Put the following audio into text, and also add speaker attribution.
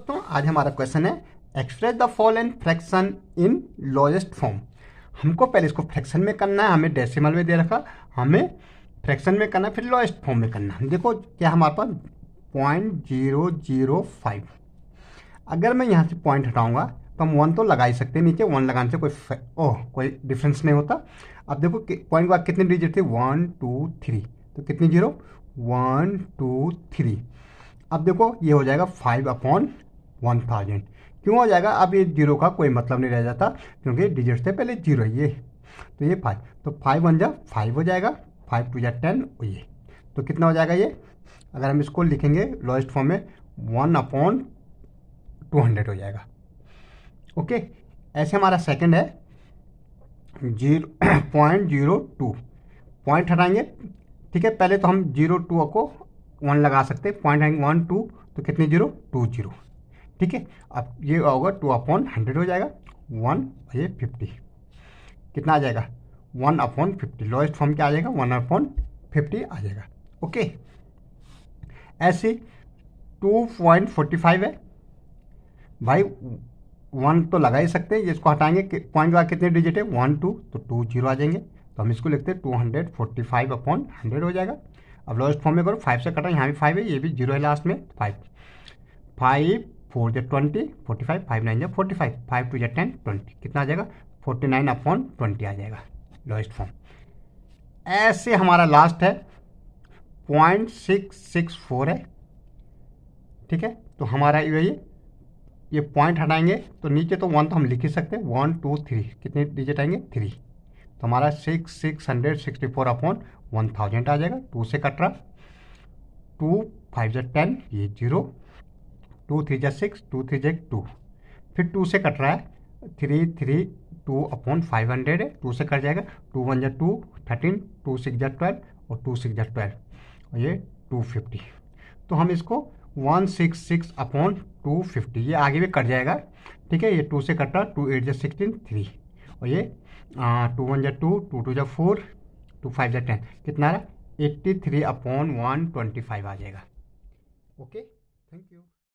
Speaker 1: दोस्तों आज हमारा क्वेश्चन है express the following fraction in lowest form हमको पहले इसको फ्रैक्शन में करना है हमें डेसिमल में दे रखा हमें फ्रैक्शन में करना है फिर लॉजेस्ट फॉर्म में करना है देखो क्या हमारे पास पॉइंट जीरो जीरो फाइव अगर मैं यहाँ से पॉइंट हटाऊंगा तो हम वन तो लगा ही सकते हैं नीचे वन लगाने से कोई ओह कोई डिफरेंस नहीं होता अब देखो पॉइंट के बाद कितने डिजिट थे वन टू थ्री तो कितनी जीरो वन टू थ्री अब देखो ये हो जाएगा फाइव अपॉन वन थाउजेंड क्यों हो जाएगा अब ये जीरो का कोई मतलब नहीं रह जाता क्योंकि डिजिट से पहले जीरो ये तो ये फाइव तो फाइव वन जा फाइव हो जाएगा फाइव टू जा टेन ये तो कितना हो जाएगा ये अगर हम इसको लिखेंगे लोएस्ट फॉर्म में वन अपॉन टू हंड्रेड हो जाएगा ओके ऐसे हमारा सेकंड है zero point zero two point हटाएंगे ठीक है पहले तो हम जीरो टू को वन लगा सकते हैं पॉइंट हटाएंगे वन टू तो कितने जीरो टू जीरो ठीक है अब ये होगा टू अपॉन हंड्रेड हो जाएगा वन ये फिफ्टी कितना आ जाएगा one upon fifty lowest form क्या आ जाएगा वन अपॉन फिफ्टी आ जाएगा ओके ऐसे टू पॉइंट फोर्टी फाइव है भाई वन तो लगा ही सकते हैं इसको हटाएंगे पॉइंट का कितने डिजिट है वन टू तो टू जीरो आ जाएंगे तो हम इसको लिखते हैं two hundred forty five upon hundred हो जाएगा अब लोएस्ट फॉर्म में करो फाइव से कटा यहाँ भी फाइव है ये भी जीरो है लास्ट में फाइव फाइव फोर जै twenty forty five five nine जो फोर्टी फाइव फाइव टू जै टेन ट्वेंटी कितना आ जाएगा फोर्टी नाइन अपॉन ट्वेंटी आ जाएगा लोएस्ट फॉर्म ऐसे हमारा लास्ट है पॉइंट सिक्स सिक्स फोर है ठीक है तो हमारा ये ये पॉइंट हटाएंगे तो नीचे तो वन तो हम लिख ही सकते हैं वन टू थ्री कितने डिजिट आएंगे थ्री तो हमारा six six hundred sixty four upon one thousand आ जाएगा टू से कट रहा टू फाइव जै टेन ये जीरो टू थ्री जै सिक्स टू थ्री जै टू फिर टू से कट रहा है three three two upon five hundred है टू से कट जाएगा टू वन जै टू थर्टीन टू सिक्स जै ट्वेल्व और टू सिक्स जै ट्वेल्व और ये टू फिफ्टी तो हम इसको one six six upon two fifty ये आगे भी कट जाएगा ठीक है ये टू से कट रहा है टू एट जै सिक्सटीन थ्री और ये टू वन जै टू टू टू जै फोर टू फाइव जै टेन कितना रहा है eighty three upon one twenty five आ जाएगा ओके थैंक यू